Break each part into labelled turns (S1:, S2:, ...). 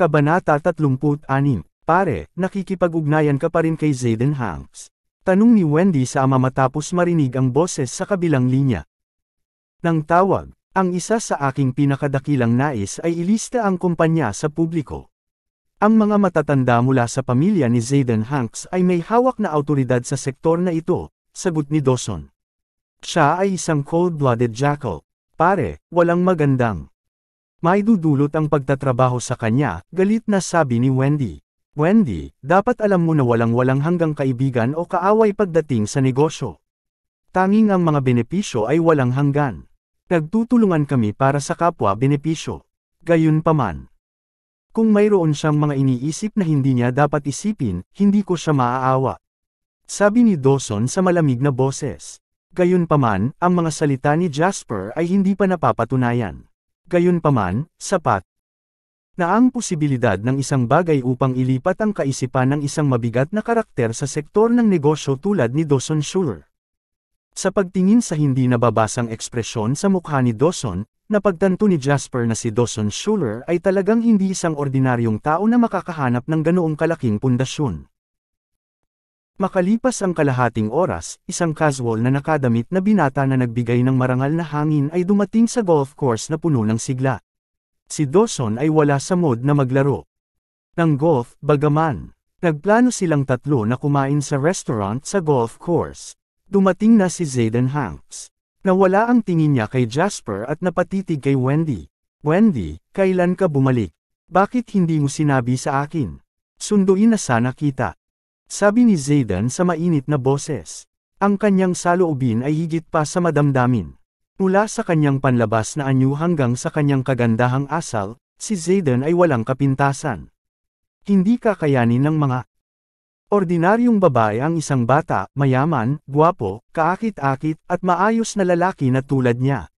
S1: Kabanata 36, Pare, nakikipag-ugnayan ka pa rin kay Zayden Hanks. Tanong ni Wendy sa ama matapos marinig ang boses sa kabilang linya. Nang tawag, ang isa sa aking pinakadakilang nais ay ilista ang kumpanya sa publiko. Ang mga matatanda mula sa pamilya ni Zayden Hanks ay may hawak na autoridad sa sektor na ito, sagot ni Dawson. Siya ay isang cold-blooded jackal. Pare, walang magandang. May Maidudulot ang pagtatrabaho sa kanya, galit na sabi ni Wendy. Wendy, dapat alam mo na walang-walang hanggang kaibigan o kaaway pagdating sa negosyo. Tanging ang mga benepisyo ay walang hanggan. Nagtutulungan kami para sa kapwa benepisyo. Gayunpaman. Kung mayroon siyang mga iniisip na hindi niya dapat isipin, hindi ko siya maaawa. Sabi ni Dawson sa malamig na boses. Gayunpaman, ang mga salita ni Jasper ay hindi pa napapatunayan. Gayunpaman, sapat na ang posibilidad ng isang bagay upang ilipat ang kaisipan ng isang mabigat na karakter sa sektor ng negosyo tulad ni Dawson Schuller. Sa pagtingin sa hindi nababasang ekspresyon sa mukha ni Dawson, napagtanto ni Jasper na si Dawson Schuller ay talagang hindi isang ordinaryong tao na makakahanap ng ganoong kalaking pundasyon. Makalipas ang kalahating oras, isang casual na nakadamit na binata na nagbigay ng marangal na hangin ay dumating sa golf course na puno ng sigla. Si Dawson ay wala sa mood na maglaro. Ng golf, bagaman. Nagplano silang tatlo na kumain sa restaurant sa golf course. Dumating na si Zayden Hanks. Nawala ang tingin niya kay Jasper at napatitig kay Wendy. Wendy, kailan ka bumalik? Bakit hindi mo sinabi sa akin? Sunduin na sana kita. Sabi ni Zaydan sa mainit na boses. Ang kanyang saloobin ay higit pa sa madamdamin. Mula sa kanyang panlabas na anyo hanggang sa kanyang kagandahang asal, si Zaydan ay walang kapintasan. Hindi kakayanin ng mga ordinaryong babae ang isang bata, mayaman, guwapo, kaakit-akit, at maayos na lalaki na tulad niya.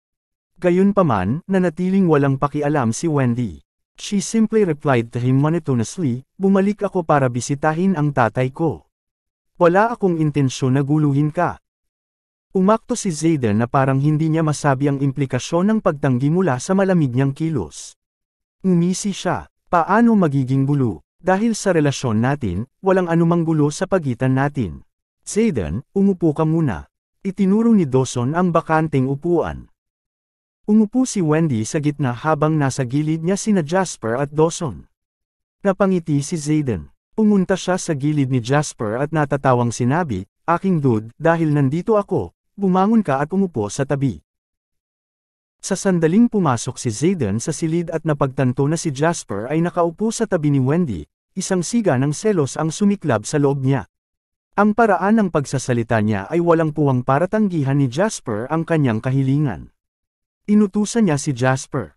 S1: Gayunpaman, nanatiling walang pakialam si Wendy. She simply replied to him monotonously, bumalik ako para bisitahin ang tatay ko. Wala akong intensyon na guluhin ka. Umakto si Zayden na parang hindi niya masabi ang implikasyon ng pagtanggi mula sa malamig niyang kilos. Umisi siya, paano magiging gulo? Dahil sa relasyon natin, walang anumang gulo sa pagitan natin. Zayden, umupo ka muna. Itinuro ni Dawson ang bakanteng upuan. Umupo si Wendy sa gitna habang nasa gilid niya sina Jasper at Dawson. Napangiti si Zayden. Pumunta siya sa gilid ni Jasper at natatawang sinabi, Aking dude, dahil nandito ako, bumangon ka at umupo sa tabi. Sa sandaling pumasok si Zayden sa silid at napagtanto na si Jasper ay nakaupo sa tabi ni Wendy, isang siga ng selos ang sumiklab sa loob niya. Ang paraan ng pagsasalita niya ay walang puwang para tanggihan ni Jasper ang kanyang kahilingan. Inutusan niya si Jasper.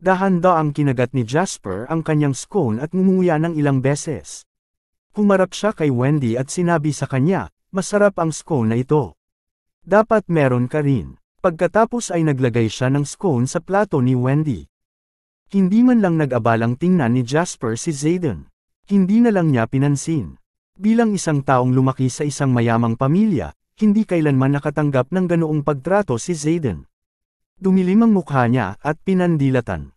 S1: Dahanda ang kinagat ni Jasper ang kanyang scone at nguya ng ilang beses. Humarap siya kay Wendy at sinabi sa kanya, masarap ang scone na ito. Dapat meron ka rin. Pagkatapos ay naglagay siya ng scone sa plato ni Wendy. Hindi man lang nag-abalang tingnan ni Jasper si Zayden. Hindi na lang niya pinansin. Bilang isang taong lumaki sa isang mayamang pamilya, hindi kailanman nakatanggap ng ganoong pagtrato si Zayden. Dumilim ang mukha niya at pinandilatan.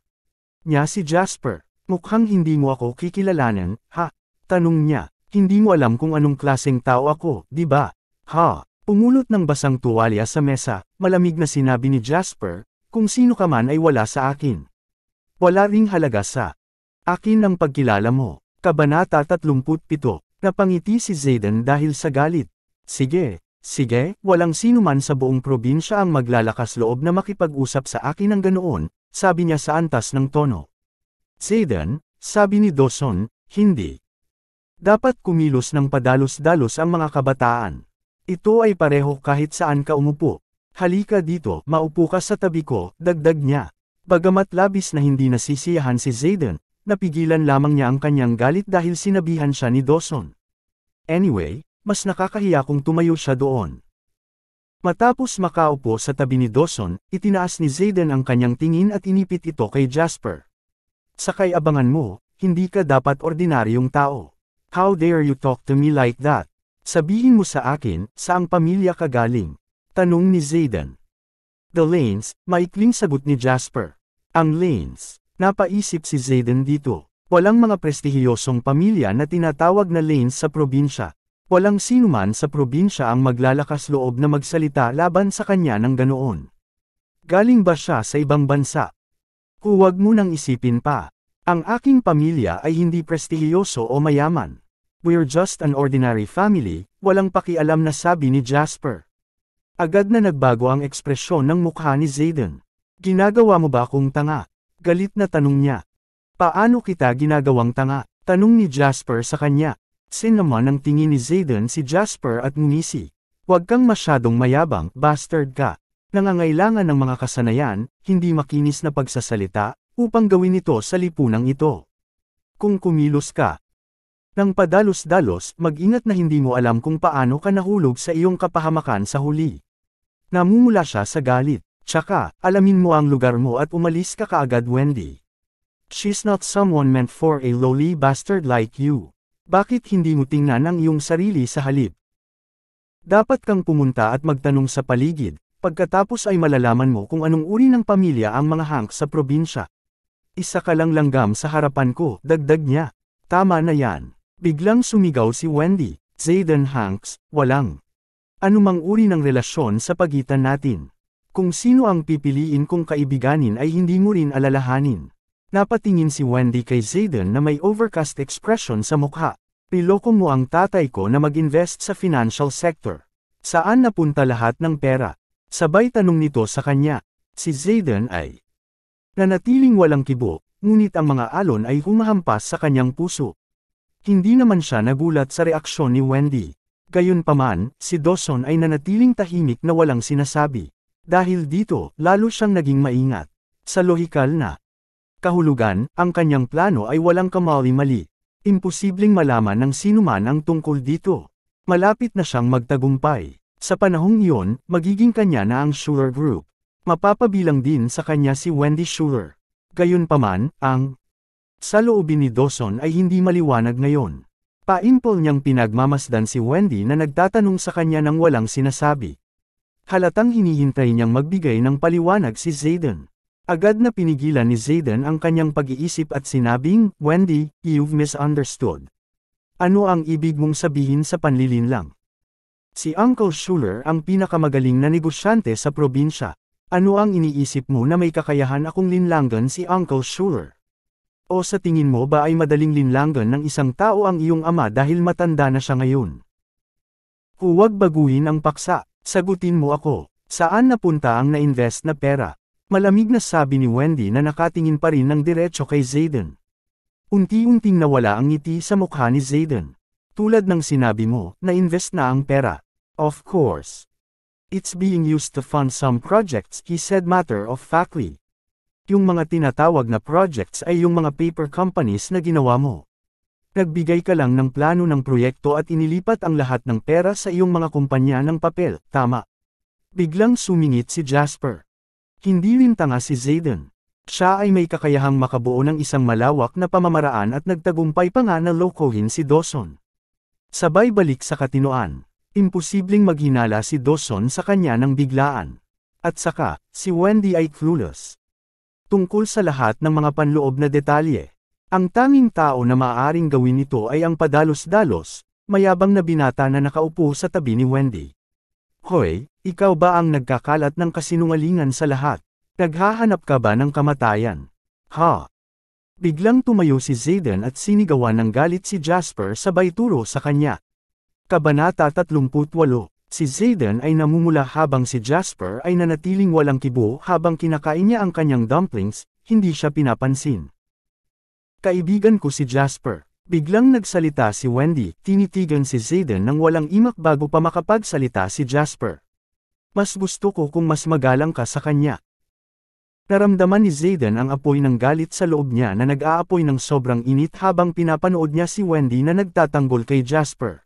S1: Niya si Jasper, mukhang hindi mo ako kikilalanan, ha? Tanong niya, hindi mo alam kung anong klaseng tao ako, di ba? Ha? Pumulot ng basang tuwalya sa mesa, malamig na sinabi ni Jasper, kung sino ka man ay wala sa akin. Wala ring halaga sa akin ang pagkilala mo. Kabanata 37, napangiti si Zayden dahil sa galit. Sige, Sige, walang sino man sa buong probinsya ang maglalakas loob na makipag-usap sa akin ng ganoon, sabi niya sa antas ng tono. Zayden, sabi ni Dawson, hindi. Dapat kumilos ng padalos-dalos ang mga kabataan. Ito ay pareho kahit saan ka umupo. Halika dito, maupo ka sa tabi ko, dagdag niya. Bagamat labis na hindi nasisiyahan si Zayden, napigilan lamang niya ang kanyang galit dahil sinabihan siya ni Dawson. Anyway, mas nakakahiya kung tumayo siya doon. Matapos makaupo sa tabi ni Dawson, itinaas ni Zayden ang kanyang tingin at inipit ito kay Jasper. Sa kay abangan mo, hindi ka dapat ordinaryong tao. How dare you talk to me like that? Sabihin mo sa akin, saang pamilya ka galing? Tanong ni Zayden. The Lanes, maikling sagot ni Jasper. Ang Lanes, napaisip si Zayden dito. Walang mga prestihiyosong pamilya na tinatawag na Lanes sa probinsya, Walang sinuman sa probinsya ang maglalakas loob na magsalita laban sa kanya ng ganoon. Galing ba siya sa ibang bansa? Huwag mo nang isipin pa. Ang aking pamilya ay hindi prestihiyoso o mayaman. We're just an ordinary family, walang pakialam na sabi ni Jasper. Agad na nagbago ang ekspresyon ng mukha ni Zayden. Ginagawa mo ba akong tanga? Galit na tanong niya. Paano kita ginagawang tanga? Tanong ni Jasper sa kanya. Sinaman ang tingin ni Zayden si Jasper at ngumisi. Huwag kang masyadong mayabang, bastard ka. Nangangailangan ng mga kasanayan, hindi makinis na pagsasalita, upang gawin ito sa lipunang ito. Kung kumilos ka, nang padalos-dalos, mag-ingat na hindi mo alam kung paano ka nahulog sa iyong kapahamakan sa huli. Namumula siya sa galit. Tsaka, alamin mo ang lugar mo at umalis ka kaagad Wendy. She's not someone meant for a lowly bastard like you. Bakit hindi mo tingnan ang iyong sarili sa halip? Dapat kang pumunta at magtanong sa paligid, pagkatapos ay malalaman mo kung anong uri ng pamilya ang mga hank sa probinsya. Isa ka lang langgam sa harapan ko, dagdag niya. Tama na yan. Biglang sumigaw si Wendy, Zayden Hanks, walang. Anumang uri ng relasyon sa pagitan natin. Kung sino ang pipiliin kong kaibiganin ay hindi mo rin alalahanin. Napatingin si Wendy kay Zayden na may overcast expression sa mukha. Piloko mo ang tatay ko na mag-invest sa financial sector. Saan napunta lahat ng pera? Sabay tanong nito sa kanya. Si Zayden ay nanatiling walang kibo, ngunit ang mga alon ay humahampas sa kanyang puso. Hindi naman siya nagulat sa reaksyon ni Wendy. Gayunpaman, si Dawson ay nanatiling tahimik na walang sinasabi. Dahil dito, lalo siyang naging maingat. Sa lohikal na kahulugan, ang kanyang plano ay walang kamali-mali. Imposibleng malaman ng sinuman ang tungkol dito. Malapit na siyang magtagumpay. Sa panahong iyon, magiging kanya na ang Schuler Group. Mapapabilang din sa kanya si Wendy Schuler. Gayunpaman, ang sa saloobin ni Dawson ay hindi maliwanag ngayon. Paimpol niyang pinagmamasdan si Wendy na nagtatanong sa kanya ng walang sinasabi. Halatang hinihintay niyang magbigay ng paliwanag si Zayden. Agad na pinigilan ni Zayden ang kanyang pag-iisip at sinabing, Wendy, you've misunderstood. Ano ang ibig mong sabihin sa panlilinlang? Si Uncle Schuler ang pinakamagaling na negosyante sa probinsya. Ano ang iniisip mo na may kakayahan akong linlanggan si Uncle Schuler? O sa tingin mo ba ay madaling linlanggan ng isang tao ang iyong ama dahil matanda na siya ngayon? Huwag baguhin ang paksa, sagutin mo ako, saan napunta ang na-invest na pera? Malamig na sabi ni Wendy na nakatingin pa rin ng diretso kay Zayden. Unti-unting nawala ang ngiti sa mukha ni Zayden. Tulad ng sinabi mo, na-invest na ang pera. Of course. It's being used to fund some projects, he said matter of factly. Yung mga tinatawag na projects ay yung mga paper companies na ginawa mo. Nagbigay ka lang ng plano ng proyekto at inilipat ang lahat ng pera sa iyong mga kumpanya ng papel, tama. Biglang sumingit si Jasper. Hindi rin tanga si Zayden. Siya ay may kakayahang makabuo ng isang malawak na pamamaraan at nagtagumpay pa nga na lokohin si Dawson. Sabay balik sa katinoan. Imposibleng maghinala si Dawson sa kanya ng biglaan. At saka, si Wendy ay clueless. Tungkol sa lahat ng mga panloob na detalye. Ang tanging tao na maaaring gawin ito ay ang padalos-dalos, mayabang na binata na nakaupo sa tabi ni Wendy. Hoy, ikaw ba ang nagkakalat ng kasinungalingan sa lahat? Naghahanap ka ba ng kamatayan? Ha! Biglang tumayo si Zayden at sinigawan ng galit si Jasper sabay turo sa kanya. Kabanata 38 Si Zayden ay namumula habang si Jasper ay nanatiling walang kibo habang kinakain niya ang kanyang dumplings, hindi siya pinapansin. Kaibigan ko si Jasper. Biglang nagsalita si Wendy, tinitigan si Zayden nang walang imak bago pa makapagsalita si Jasper. Mas gusto ko kung mas magalang ka sa kanya. Naramdaman ni Zayden ang apoy ng galit sa loob niya na nag-aapoy ng sobrang init habang pinapanood niya si Wendy na nagtatanggol kay Jasper.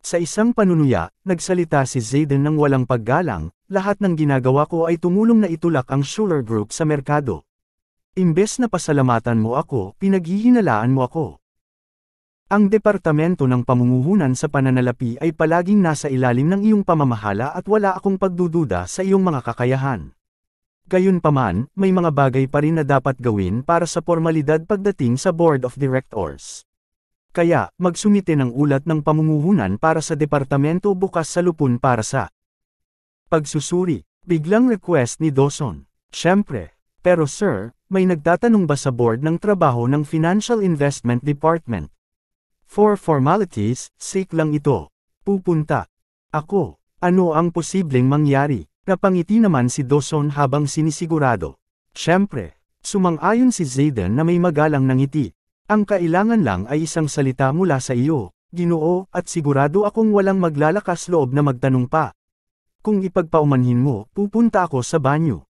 S1: Sa isang panunuya, nagsalita si Zayden ng walang paggalang, lahat ng ginagawa ko ay tumulong na itulak ang Schuler Group sa merkado. Imbes na pasalamatan mo ako, pinaghihinalaan mo ako. Ang Departamento ng Pamumuhunan sa Pananalapi ay palaging nasa ilalim ng iyong pamamahala at wala akong pagdududa sa iyong mga kakayahan. Gayunpaman, may mga bagay pa rin na dapat gawin para sa formalidad pagdating sa Board of Directors. Kaya, magsumite ng ulat ng pamumuhunan para sa departamento bukas sa lupon para sa pagsusuri. Biglang request ni Dawson. Siyempre. Pero sir, may nagtatanong ba sa board ng trabaho ng Financial Investment Department? For formalities, sake lang ito. Pupunta. Ako. Ano ang posibleng mangyari? Napangiti naman si Dawson habang sinisigurado. Siyempre, sumang-ayon si Zayden na may magalang ng ngiti. Ang kailangan lang ay isang salita mula sa iyo, ginoo, at sigurado akong walang maglalakas loob na magtanong pa. Kung ipagpaumanhin mo, pupunta ako sa banyo.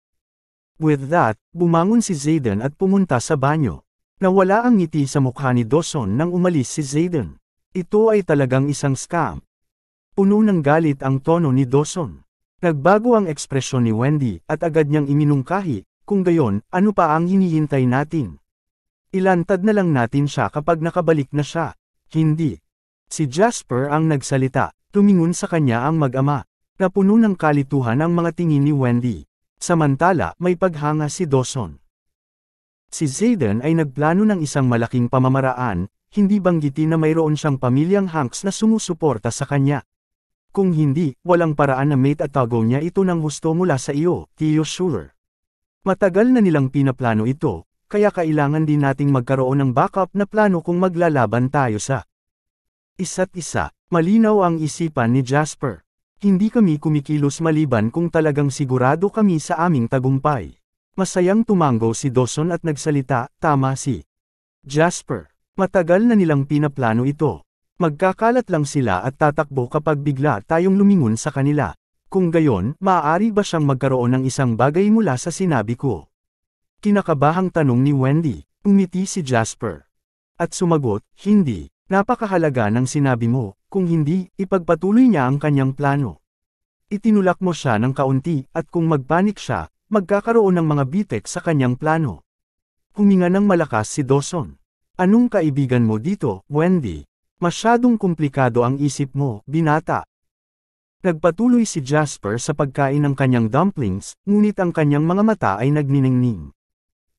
S1: With that, bumangon si Zayden at pumunta sa banyo. Nawala ang ngiti sa mukha ni Dawson nang umalis si Zayden. Ito ay talagang isang scam. Puno ng galit ang tono ni Dawson. Nagbago ang ekspresyon ni Wendy at agad niyang iminungkahi, kung gayon, ano pa ang hinihintay natin? Ilantad na lang natin siya kapag nakabalik na siya. Hindi. Si Jasper ang nagsalita, tumingon sa kanya ang mag-ama. Napuno ng kalituhan ang mga tingin ni Wendy. Samantala, may paghanga si Dawson. Si Zayden ay nagplano ng isang malaking pamamaraan, hindi banggitin na mayroon siyang pamilyang Hanks na sumusuporta sa kanya. Kung hindi, walang paraan na mate at tago niya ito ng husto mula sa iyo, Tio Sure. Matagal na nilang pinaplano ito, kaya kailangan din nating magkaroon ng backup na plano kung maglalaban tayo sa isa't isa. Malinaw ang isipan ni Jasper. Hindi kami kumikilos maliban kung talagang sigurado kami sa aming tagumpay. Masayang tumango si Dawson at nagsalita, tama si Jasper. Matagal na nilang pinaplano ito. Magkakalat lang sila at tatakbo kapag bigla tayong lumingon sa kanila. Kung gayon, maaari ba siyang magkaroon ng isang bagay mula sa sinabi ko? Kinakabahang tanong ni Wendy, umiti si Jasper. At sumagot, hindi, napakahalaga ng sinabi mo, kung hindi, ipagpatuloy niya ang kanyang plano. Itinulak mo siya ng kaunti, at kung magpanik siya, Magkakaroon ng mga bitek sa kanyang plano. Huminga ng malakas si Dawson. Anong kaibigan mo dito, Wendy? Masyadong komplikado ang isip mo, binata. Nagpatuloy si Jasper sa pagkain ng kanyang dumplings, ngunit ang kanyang mga mata ay nagniningning.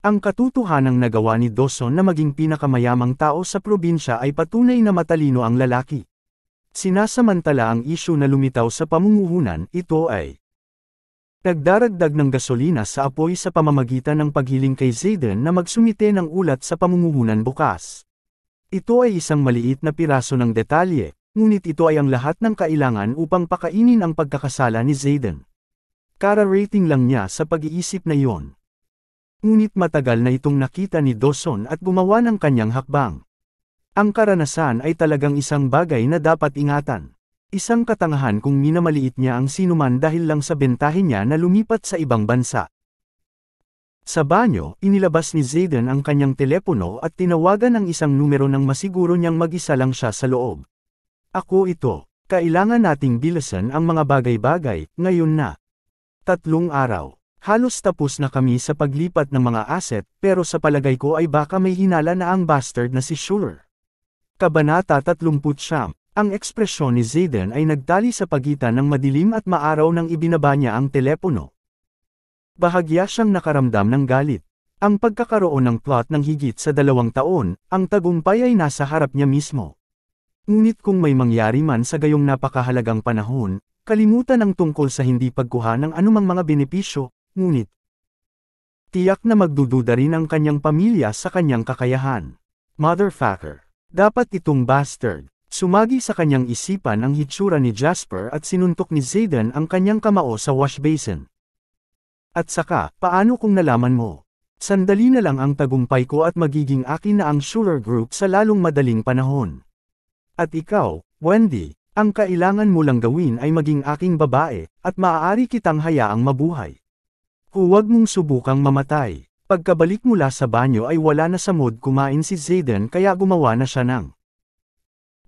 S1: Ang katutuhanang nagawa ni Dawson na maging pinakamayamang tao sa probinsya ay patunay na matalino ang lalaki. Sinasamantala ang isyu na lumitaw sa pamumuhunan, ito ay Nagdaragdag ng gasolina sa apoy sa pamamagitan ng paghiling kay Zayden na magsumite ng ulat sa pamumuhunan bukas. Ito ay isang maliit na piraso ng detalye, ngunit ito ay ang lahat ng kailangan upang pakainin ang pagkakasala ni Zayden. Kara-rating lang niya sa pag-iisip na iyon. Ngunit matagal na itong nakita ni Dawson at gumawa ng kanyang hakbang. Ang karanasan ay talagang isang bagay na dapat ingatan. Isang katangahan kung minamaliit niya ang sinuman dahil lang sa bentahin niya na lumipat sa ibang bansa. Sa banyo, inilabas ni Zayden ang kanyang telepono at tinawagan ang isang numero nang masiguro niyang mag-isa lang siya sa loob. Ako ito. Kailangan nating bilasan ang mga bagay-bagay, ngayon na. Tatlong araw. Halos tapos na kami sa paglipat ng mga asset pero sa palagay ko ay baka may hinala na ang bastard na si Schuller. Kabanata 30 Siyam ang ekspresyon ni Zayden ay nagtali sa pagitan ng madilim at maaraw nang ibinaba niya ang telepono. Bahagya siyang nakaramdam ng galit. Ang pagkakaroon ng plot ng higit sa dalawang taon, ang tagumpay ay nasa harap niya mismo. Ngunit kung may mangyari man sa gayong napakahalagang panahon, kalimutan ang tungkol sa hindi pagkuha ng anumang mga benepisyo, ngunit tiyak na magdududa rin ang kanyang pamilya sa kanyang kakayahan. Motherfucker. Dapat itong bastard. Sumagi sa kanyang isipan ang hitsura ni Jasper at sinuntok ni Zayden ang kanyang kamao sa wash basin. At saka, paano kung nalaman mo? Sandali na lang ang tagumpay ko at magiging akin na ang Schuler Group sa lalong madaling panahon. At ikaw, Wendy, ang kailangan mo lang gawin ay maging aking babae, at maaari kitang hayaang mabuhay. Huwag mong subukang mamatay. Pagkabalik mula sa banyo ay wala na sa mood kumain si Zayden kaya gumawa na siya ng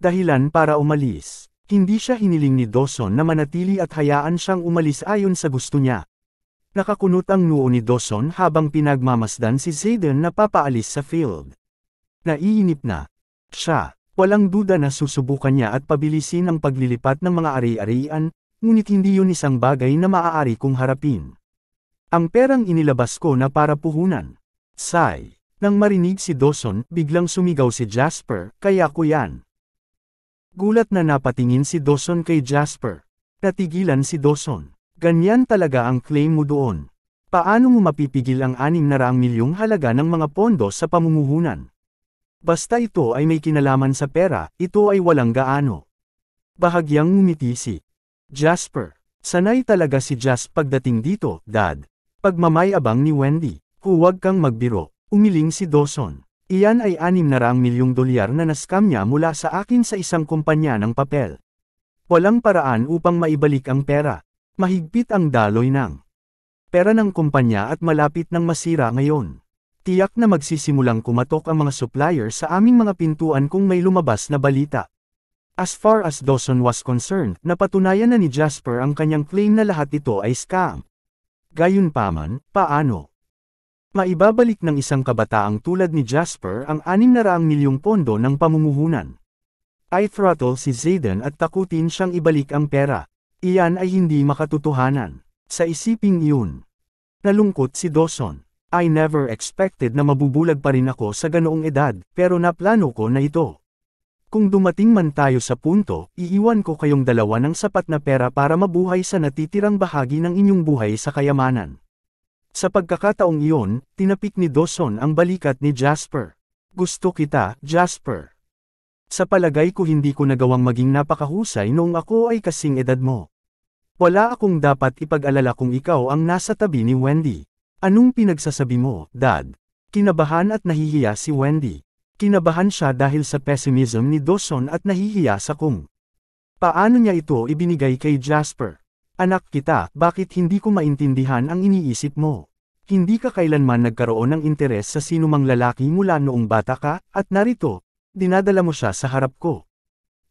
S1: dahilan para umalis. Hindi siya hiniling ni Dawson na manatili at hayaan siyang umalis ayon sa gusto niya. Nakakunot ang noo ni Dawson habang pinagmamasdan si Zayden na papaalis sa field. Naiinip na. Siya, walang duda na susubukan niya at pabilisin ang paglilipat ng mga ari-arian, ngunit hindi yun isang bagay na maaari kong harapin. Ang perang inilabas ko na para puhunan. Sigh. Nang marinig si Dawson, biglang sumigaw si Jasper, kaya ko yan. Gulat na napatingin si Dawson kay Jasper. Natigilan si Dawson. Ganyan talaga ang claim mo doon. Paano mo mapipigil ang anim na raang milyong halaga ng mga pondo sa pamumuhunan? Basta ito ay may kinalaman sa pera, ito ay walang gaano. Bahagyang ngumiti si Jasper. Sanay talaga si Jas pagdating dito, Dad. Pagmamayabang ni Wendy, huwag kang magbiro, umiling si Dawson. Iyan ay 600 milyong dolyar na naskam niya mula sa akin sa isang kumpanya ng papel. Walang paraan upang maibalik ang pera. Mahigpit ang daloy ng pera ng kumpanya at malapit ng masira ngayon. Tiyak na magsisimulang kumatok ang mga supplier sa aming mga pintuan kung may lumabas na balita. As far as Dawson was concerned, napatunayan na ni Jasper ang kanyang claim na lahat ito ay scam. Gayunpaman, paano? Maibabalik ng isang kabataang tulad ni Jasper ang 600 milyong pondo ng pamumuhunan. I throttle si Zayden at takutin siyang ibalik ang pera. Iyan ay hindi makatotohanan. Sa isiping iyon, nalungkot si Dawson. I never expected na mabubulag pa rin ako sa ganoong edad, pero naplano ko na ito. Kung dumating man tayo sa punto, iiwan ko kayong dalawa ng sapat na pera para mabuhay sa natitirang bahagi ng inyong buhay sa kayamanan. Sa pagkakataong iyon, tinapik ni Dawson ang balikat ni Jasper. Gusto kita, Jasper. Sa palagay ko hindi ko nagawang maging napakahusay noong ako ay kasing edad mo. Wala akong dapat ipag-alala kung ikaw ang nasa tabi ni Wendy. Anong pinagsasabi mo, Dad? Kinabahan at nahihiya si Wendy. Kinabahan siya dahil sa pessimism ni Dawson at nahihiya sa kung. Paano niya ito ibinigay kay Jasper? Anak kita, bakit hindi ko maintindihan ang iniisip mo? Hindi ka kailanman nagkaroon ng interes sa sinumang lalaki mula noong bata ka, at narito, dinadala mo siya sa harap ko.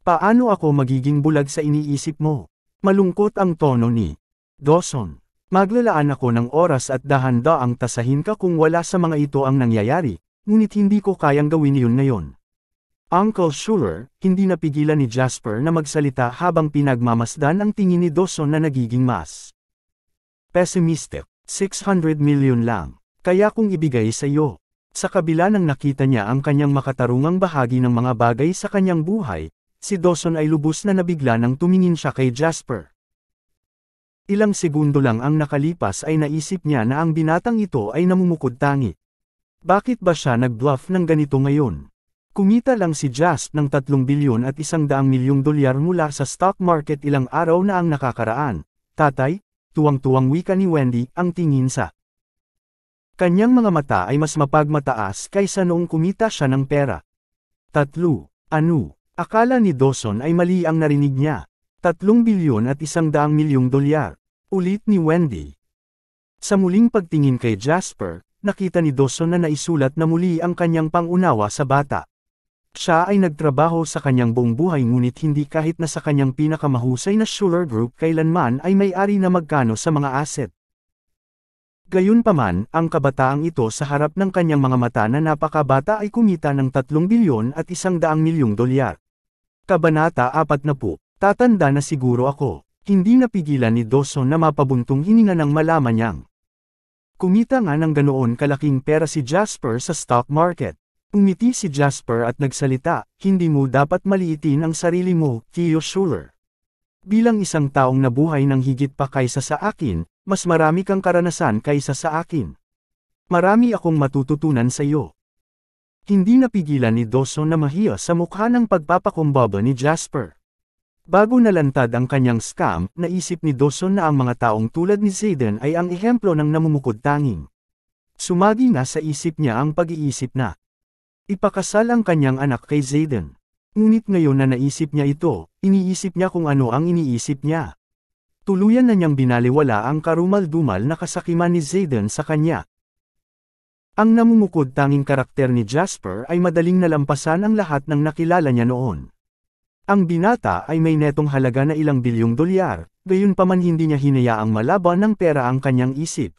S1: Paano ako magiging bulag sa iniisip mo? Malungkot ang tono ni Dawson. Maglalaan ako ng oras at dahanda ang tasahin ka kung wala sa mga ito ang nangyayari, ngunit hindi ko kayang gawin iyon ngayon. Uncle Schuler, hindi napigilan ni Jasper na magsalita habang pinagmamasdan ang tingin ni Dawson na nagiging mas. Pessimistic, 600 million lang, kaya kung ibigay sa iyo. Sa kabila ng nakita niya ang kanyang makatarungang bahagi ng mga bagay sa kanyang buhay, si Dawson ay lubos na nabigla nang tumingin siya kay Jasper. Ilang segundo lang ang nakalipas ay naisip niya na ang binatang ito ay namumukod tangi. Bakit ba siya nag-bluff ng ganito ngayon? Kumita lang si Just ng 3 bilyon at 100 milyong dolyar mula sa stock market ilang araw na ang nakakaraan. Tatay, tuwang-tuwang wika ni Wendy ang tingin sa Kanyang mga mata ay mas mapagmataas kaysa noong kumita siya ng pera. Tatlo, ano, akala ni Dawson ay mali ang narinig niya. Tatlong bilyon at isang daang milyong dolyar. Ulit ni Wendy. Sa muling pagtingin kay Jasper, nakita ni Dawson na naisulat na muli ang kanyang pangunawa sa bata. Siya ay nagtrabaho sa kanyang buong buhay ngunit hindi kahit na sa kanyang pinakamahusay na Schuler Group kailanman ay may-ari na magkano sa mga asset. Gayunpaman, ang kabataang ito sa harap ng kanyang mga mata na napakabata ay kumita ng 3 bilyon at 100 milyong dolyar. Kabanata 40. Tatanda na siguro ako. Hindi napigilan ni Dawson na mapabuntong hininga nang malaman niyang. Kumita nga ng ganoon kalaking pera si Jasper sa stock market. Umiti si Jasper at nagsalita, hindi mo dapat maliitin ang sarili mo, Theo Schuler. Bilang isang taong nabuhay ng higit pa kaysa sa akin, mas marami kang karanasan kaysa sa akin. Marami akong matututunan sa iyo. Hindi napigilan ni Dawson na mahiya sa mukha ng pagpapakumbaba ni Jasper. Bago nalantad ang kanyang scam, naisip ni Dawson na ang mga taong tulad ni Zayden ay ang ehemplo ng namumukod tanging. Sumagi na sa isip niya ang pag-iisip na, Ipakasal ang kanyang anak kay Zayden. Ngunit ngayon na naisip niya ito, iniisip niya kung ano ang iniisip niya. Tuluyan na niyang binaliwala ang karumal-dumal na kasakiman ni Zayden sa kanya. Ang namumukod tanging karakter ni Jasper ay madaling nalampasan ang lahat ng nakilala niya noon. Ang binata ay may netong halaga na ilang bilyong dolyar, gayon pa man hindi niya hinayaang malaban ng pera ang kanyang isip,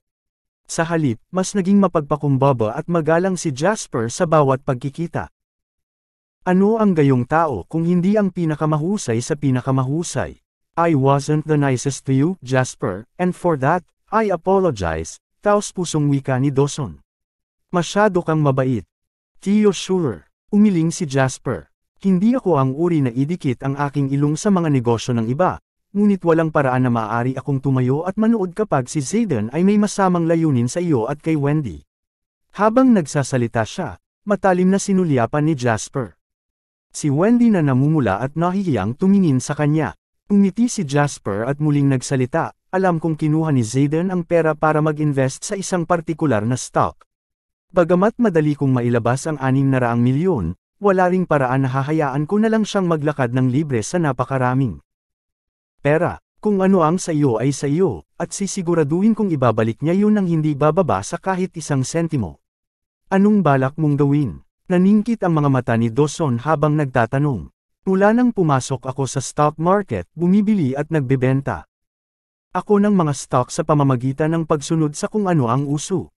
S1: sa halip, mas naging mapagpakumbaba at magalang si Jasper sa bawat pagkikita. Ano ang gayong tao kung hindi ang pinakamahusay sa pinakamahusay? I wasn't the nicest to you, Jasper, and for that, I apologize, taos pusong wika ni Dawson. Masyado kang mabait. Theo Sure, umiling si Jasper. Hindi ako ang uri na idikit ang aking ilong sa mga negosyo ng iba, ngunit walang paraan na maaari akong tumayo at manood kapag si Zayden ay may masamang layunin sa iyo at kay Wendy. Habang nagsasalita siya, matalim na sinulyapan ni Jasper. Si Wendy na namumula at nahihiyang tumingin sa kanya. Umiti si Jasper at muling nagsalita, alam kong kinuha ni Zayden ang pera para mag-invest sa isang partikular na stock. Bagamat madali kong mailabas ang 600 milyon, wala ring paraan na hahayaan ko na lang siyang maglakad ng libre sa napakaraming. Pera, kung ano ang sa iyo ay sa iyo, at sisiguraduhin kong ibabalik niya yun ng hindi bababa sa kahit isang sentimo. Anong balak mong gawin? Naningkit ang mga mata ni Dawson habang nagtatanong. Mula nang pumasok ako sa stock market, bumibili at nagbebenta. Ako ng mga stock sa pamamagitan ng pagsunod sa kung ano ang uso.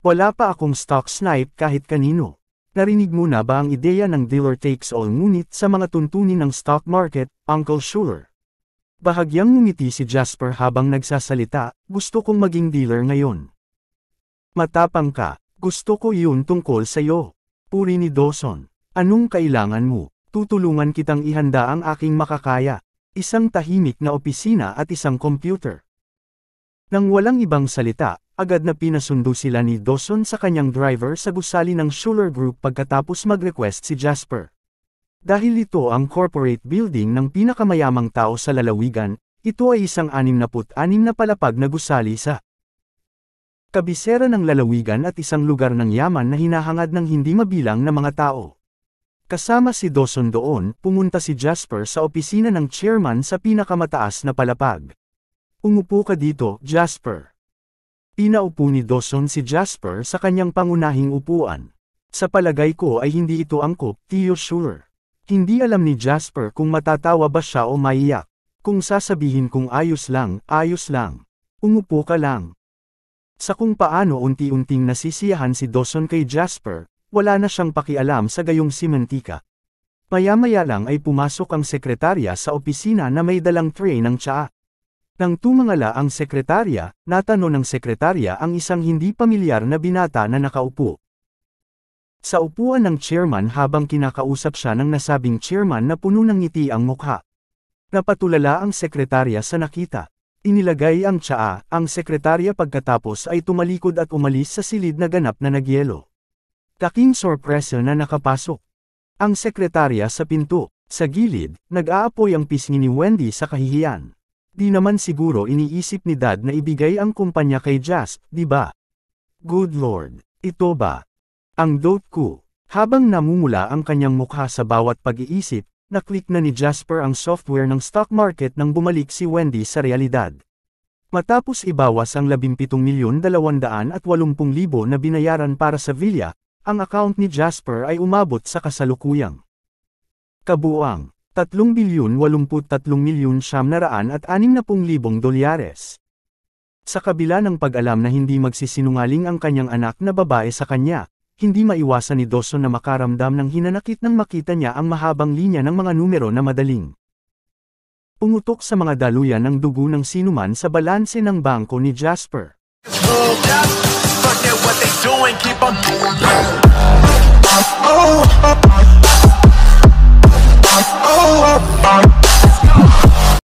S1: Wala pa akong stock snipe kahit kanino. Narinig mo na ba ang ideya ng dealer takes all ngunit sa mga tuntunin ng stock market, Uncle Schuler? Bahagyang ngumiti si Jasper habang nagsasalita, gusto kong maging dealer ngayon. Matapang ka, gusto ko yun tungkol sa'yo. Puri ni Dawson, anong kailangan mo? Tutulungan kitang ihanda ang aking makakaya, isang tahimik na opisina at isang computer. Nang walang ibang salita, agad na pinasundo sila ni Dawson sa kanyang driver sa gusali ng Schuler Group pagkatapos mag-request si Jasper. Dahil ito ang corporate building ng pinakamayamang tao sa lalawigan, ito ay isang 66 na palapag na gusali sa kabisera ng lalawigan at isang lugar ng yaman na hinahangad ng hindi mabilang na mga tao. Kasama si Dawson doon, pumunta si Jasper sa opisina ng chairman sa pinakamataas na palapag. Umupo ka dito, Jasper. Pinaupo ni Dawson si Jasper sa kanyang pangunahing upuan. Sa palagay ko ay hindi ito angkop, Tio Sure. Hindi alam ni Jasper kung matatawa ba siya o maiyak. Kung sasabihin kong ayos lang, ayos lang. Umupo ka lang. Sa kung paano unti-unting nasisiyahan si Dawson kay Jasper, wala na siyang pakialam sa gayong si Mantika. Maya-maya lang ay pumasok ang sekretarya sa opisina na may dalang tray ng tsaa. Nang tumangala ang sekretarya, natano ng sekretarya ang isang hindi pamilyar na binata na nakaupo. Sa upuan ng chairman habang kinakausap siya ng nasabing chairman na puno ng ngiti ang mukha. Napatulala ang sekretarya sa nakita. Inilagay ang tsaa, ang sekretarya pagkatapos ay tumalikod at umalis sa silid na ganap na nagyelo. Kaking sorpresa na nakapasok. Ang sekretarya sa pinto, sa gilid, nag-aapoy ang pisngi ni Wendy sa kahihiyan. Di naman siguro iniisip ni Dad na ibigay ang kumpanya kay Jasp, di ba? Good Lord, ito ba, ang Dotku. Habang namumula ang kanyang mukha sa bawat pag-iisip, naklik na ni Jasper ang software ng stock market nang bumalik si Wendy sa realidad. Matapos ibawas ang 17 milyon 280,000 na binayaran para sa villa, ang account ni Jasper ay umabot sa kasalukuyang. Kabuang 3 bilyon 83 milyon siyam naraan at 60 libong dolyares. Sa kabila ng pag-alam na hindi magsisinungaling ang kanyang anak na babae sa kanya, hindi maiwasan ni Dawson na makaramdam ng hinanakit nang makita niya ang mahabang linya ng mga numero na madaling. Pumutok sa mga daluyan ng dugo ng sinuman sa balanse ng bangko ni Jasper. Oh,